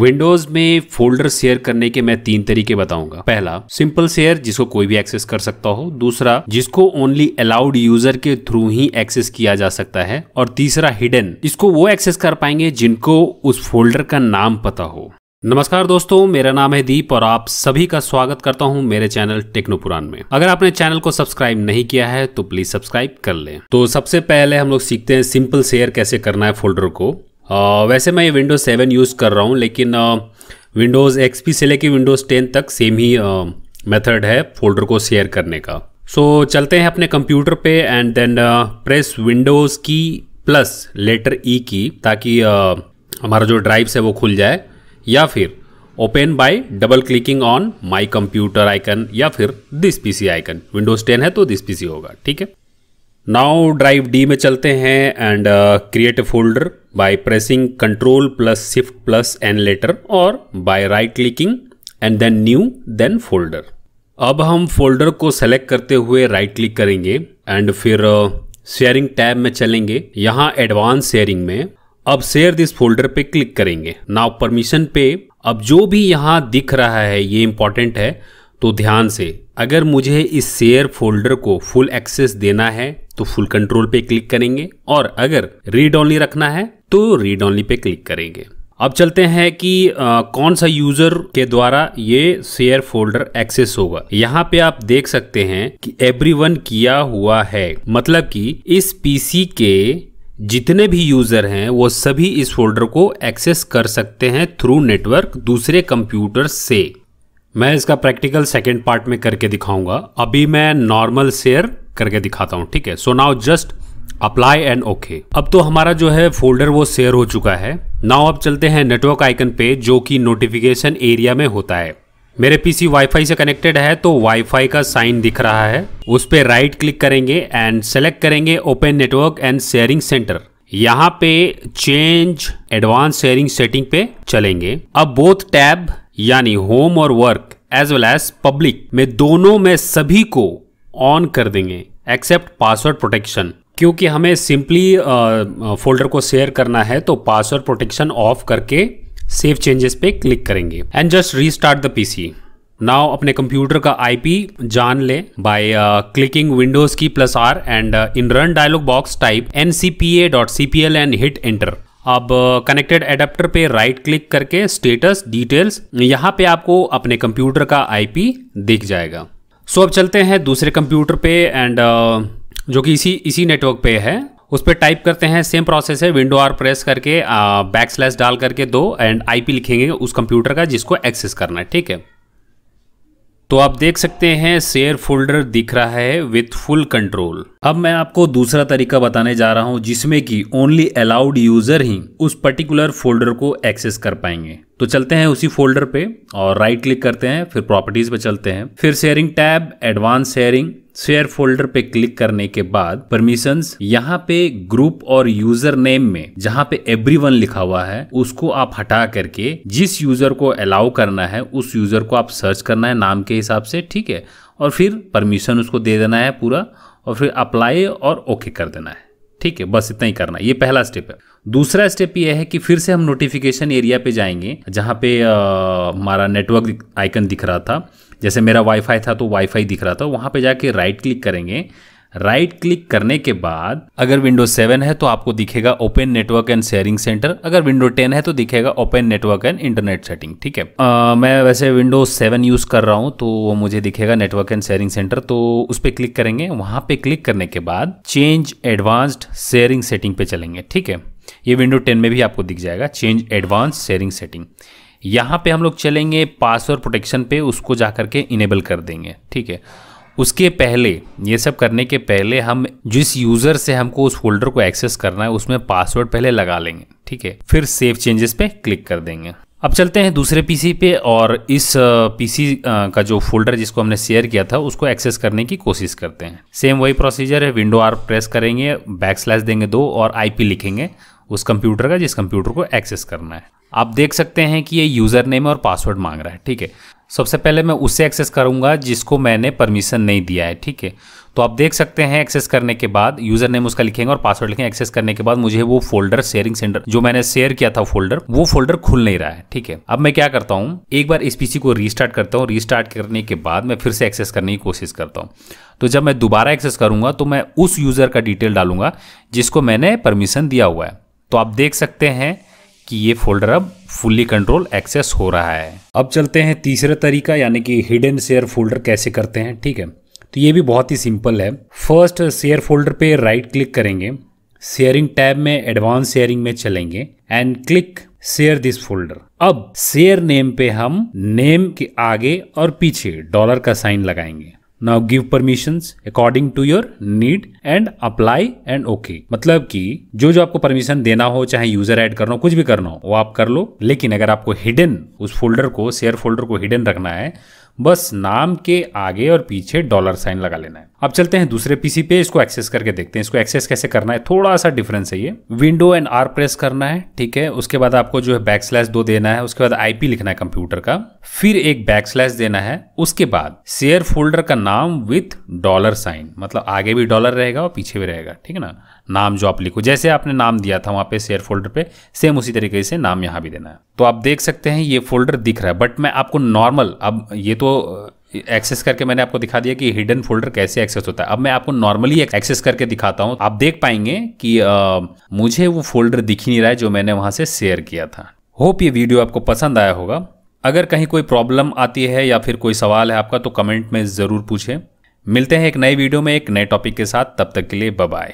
Windows में folder share करने के मैं तीन तरीके बताऊंगा पहला सिंपल शेयर जिसको कोई भी एक्सेस कर सकता हो दूसरा जिसको ओनली अलाउड यूजर के थ्रू ही एक्सेस किया जा सकता है और तीसरा हिडन इसको वो एक्सेस कर पाएंगे जिनको उस फोल्डर का नाम पता हो नमस्कार दोस्तों मेरा नाम है दीप और आप सभी का स्वागत करता हूं मेरे चैनल टेक्नोपुरान में अगर आपने चैनल को सब्सक्राइब नहीं किया है तो प्लीज सब्सक्राइब कर लें तो सबसे पहले हम लोग सीखते हैं सिंपल शेयर कैसे करना है फोल्डर को वैसे मैं ये विंडोज़ सेवन यूज़ कर रहा हूँ लेकिन विंडोज़ एक्सपी से लेके विंडोज़ टेन तक सेम ही मेथड है फोल्डर को शेयर करने का सो so, चलते हैं अपने कंप्यूटर पे and then press Windows key plus letter E e key ताकि हमारा जो ड्राइव्स है वो खुल जाए या फिर open by double clicking on my computer icon या फिर दिस पीसी आइकन विंडोज़ 10 है तो दिस पीसी होगा ठीक है नाउ ड्राइव डी में चलते हैं and create a folder by pressing Ctrl plus Shift plus N letter और by right clicking and then new then folder. अब हम folder को select करते हुए right click करेंगे and फिर शेयरिंग टैब में चलेंगे यहाँ एडवांस शेयरिंग में अब शेयर दिस फोल्डर पे क्लिक करेंगे नाउ परमिशन पे अब जो भी यहाँ दिख रहा है ये इंपॉर्टेंट है तो ध्यान से अगर मुझे इस शेयर फोल्डर को फुल एक्सेस देना है तो फुल कंट्रोल पे क्लिक करेंगे और अगर रीड ऑनली रखना है तो रीड ऑनली पे क्लिक करेंगे अब चलते हैं कि आ, कौन सा यूजर के द्वारा ये शेयर फोल्डर एक्सेस होगा यहाँ पे आप देख सकते हैं कि एवरीवन किया हुआ है मतलब कि इस पीसी के जितने भी यूजर हैं वो सभी इस फोल्डर को एक्सेस कर सकते हैं थ्रू नेटवर्क दूसरे कंप्यूटर से मैं इसका प्रैक्टिकल सेकेंड पार्ट में करके दिखाऊंगा अभी मैं नॉर्मल शेयर करके दिखाता हूँ ठीक है so now just apply and okay अब तो हमारा जो है फोल्डर वो शेयर हो चुका है नाउ अब चलते हैं नेटवर्क आइकन पे जो कि नोटिफिकेशन एरिया में होता है मेरे पीसी वाईफाई से कनेक्टेड है तो वाईफाई का साइन दिख रहा है उस पर राइट क्लिक करेंगे एंड सेलेक्ट करेंगे open network and sharing center यहाँ पे चेंज एडवांस शेयरिंग सेटिंग पे चलेंगे अब बोथ टैब यानी होम और work as well as public में दोनों में सभी को ऑन कर देंगे एक्सेप्ट पासवर्ड प्रोटेक्शन क्योंकि हमें सिंपली फोल्डर uh, uh, को शेयर करना है तो पासवर्ड प्रोटेक्शन ऑफ करके सेव चेंजेस पे क्लिक करेंगे and just restart the PC now अपने कंप्यूटर का आईपी जान ले by clicking Windows key plus R and in run dialog box type N C P A dot C P L and hit enter अब connected uh, adapter पे right click करके status details यहाँ पे आपको अपने computer का IP दिख जाएगा सो अब चलते हैं दूसरे कंप्यूटर पे एंड uh, जो कि इसी इसी नेटवर्क पे है उस पर टाइप करते हैं सेम प्रोसेस है विंडो आर प्रेस करके बैक uh, स्लैश डाल करके दो एंड आईपी लिखेंगे उस कंप्यूटर का जिसको एक्सेस करना है ठीक है तो आप देख सकते हैं शेयर फोल्डर दिख रहा है विथ फुल कंट्रोल अब मैं आपको दूसरा तरीका बताने जा रहा हूं जिसमें कि ओनली अलाउड यूजर ही उस पर्टिकुलर फोल्डर को एक्सेस कर पाएंगे तो चलते हैं उसी फोल्डर पे और राइट क्लिक करते हैं फिर प्रॉपर्टीज पे चलते हैं फिर sharing tab advance sharing share folder पे क्लिक करने के बाद परमिशंस यहाँ पे ग्रुप और यूजर नेम में जहाँ पे एवरी लिखा हुआ है उसको आप हटा करके जिस यूजर को अलाउ करना है उस यूजर को आप सर्च करना है नाम के हिसाब से ठीक है और फिर परमिशन उसको दे देना है पूरा और फिर अप्लाई और ओके कर देना है ठीक है बस इतना ही करना है ये पहला स्टेप है दूसरा स्टेप ये है कि फिर से हम नोटिफिकेशन एरिया पे जाएंगे जहाँ पे हमारा नेटवर्क आइकन दिख रहा था जैसे मेरा वाईफाई था तो वाईफाई दिख रहा था वहाँ पे जाके राइट क्लिक करेंगे राइट right क्लिक करने के बाद अगर विंडो 7 है तो आपको दिखेगा open network and sharing center अगर विंडो 10 है तो दिखेगा open network and internet setting ठीक है आ, मैं वैसे विंडो 7 यूज कर रहा हूँ तो वो मुझे दिखेगा नेटवर्क एंड शेयरिंग सेंटर तो उस पर क्लिक करेंगे वहां पे क्लिक करने के बाद चेंज एडवांस्ड शेयरिंग सेटिंग पे चलेंगे ठीक है ये विंडो टेन में भी आपको दिख जाएगा चेंज एडवांस शेयरिंग सेटिंग यहाँ पे हम लोग चलेंगे पासवर्ड प्रोटेक्शन पे उसको जा करके इनेबल कर देंगे ठीक है उसके पहले ये सब करने के पहले हम जिस यूज़र से हमको उस फोल्डर को एक्सेस करना है उसमें पासवर्ड पहले लगा लेंगे ठीक है फिर सेव चेंजेस पे क्लिक कर देंगे अब चलते हैं दूसरे पीसी पे और इस पीसी का जो फोल्डर जिसको हमने शेयर किया था उसको एक्सेस करने की कोशिश करते हैं सेम वही प्रोसीजर है विंडो आर प्रेस करेंगे बैक स्लैश देंगे दो और आईपी लिखेंगे उस कंप्यूटर का जिस कंप्यूटर को एक्सेस करना है आप देख सकते हैं कि ये यूज़र नेम और पासवर्ड मांग रहा है ठीक है सबसे पहले मैं उससे एक्सेस करूंगा जिसको मैंने परमिशन नहीं दिया है ठीक है तो आप देख सकते हैं एक्सेस करने के बाद यूजर नेम उसका लिखेंगे और पासवर्ड लिखेंगे एक्सेस करने के बाद मुझे वो फोल्डर शेयरिंग सेंटर जो मैंने शेयर किया था फोल्डर वो फोल्डर खुल नहीं रहा है ठीक है अब मैं क्या करता हूं एक बार इस पीसी को रीस्टार्ट करता हूँ रीस्टार्ट करने के बाद मैं फिर से एक्सेस करने की कोशिश करता हूँ तो जब मैं दोबारा एक्सेस करूंगा तो मैं उस यूजर का डिटेल डालूंगा जिसको मैंने परमिशन दिया हुआ है तो आप देख सकते हैं कि ये फोल्डर अब फुल्ली कंट्रोल एक्सेस हो रहा है अब चलते हैं तीसरा तरीका यानी कि हिडन शेयर फोल्डर कैसे करते हैं ठीक है तो ये भी बहुत ही सिंपल है फर्स्ट शेयर फोल्डर पे राइट क्लिक करेंगे शेयरिंग टैब में एडवांस शेयरिंग में चलेंगे and click share this folder अब शेयर नेम पे हम नेम के आगे और पीछे डॉलर का साइन लगाएंगे now give permission according to your need and apply and okay मतलब कि जो जो आपको परमिशन देना हो चाहे यूजर एड करना हो कुछ भी करना हो वो आप कर लो लेकिन अगर आपको हिडन उस फोल्डर को शेयर फोल्डर को हिडन रखना है बस नाम के आगे और पीछे डॉलर साइन लगा लेना है अब चलते हैं दूसरे पीसी पे इसको एक्सेस करके देखते हैं इसको एक्सेस कैसे करना है थोड़ा सा डिफरेंस है ये विंडो एंड आर प्रेस करना है ठीक है उसके बाद आपको जो है बैक स्लैश दो देना है उसके बाद आईपी लिखना है कंप्यूटर का फिर एक बैक स्लैश देना है उसके बाद शेयर फोल्डर का नाम विथ डॉलर साइन मतलब आगे भी डॉलर रहेगा और पीछे भी रहेगा ठीक है ना नाम जो आप लिखो जैसे आपने नाम दिया था वहाँ पे शेयर फोल्डर पे सेम उसी तरीके से नाम यहाँ भी देना है तो आप देख सकते हैं ये फोल्डर दिख रहा है बट मैं आपको नॉर्मल अब ये तो एक्सेस करके मैंने आपको दिखा दिया कि हिडन फोल्डर कैसे एक्सेस होता है अब मैं आपको नॉर्मली एक्सेस करके दिखाता हूँ आप देख पाएंगे कि आ, मुझे वो फोल्डर दिख ही नहीं रहा है जो मैंने वहाँ से शेयर किया था होप ये वीडियो आपको पसंद आया होगा अगर कहीं कोई प्रॉब्लम आती है या फिर कोई सवाल है आपका तो कमेंट में ज़रूर पूछें मिलते हैं एक नए वीडियो में एक नए टॉपिक के साथ तब तक के लिए बाय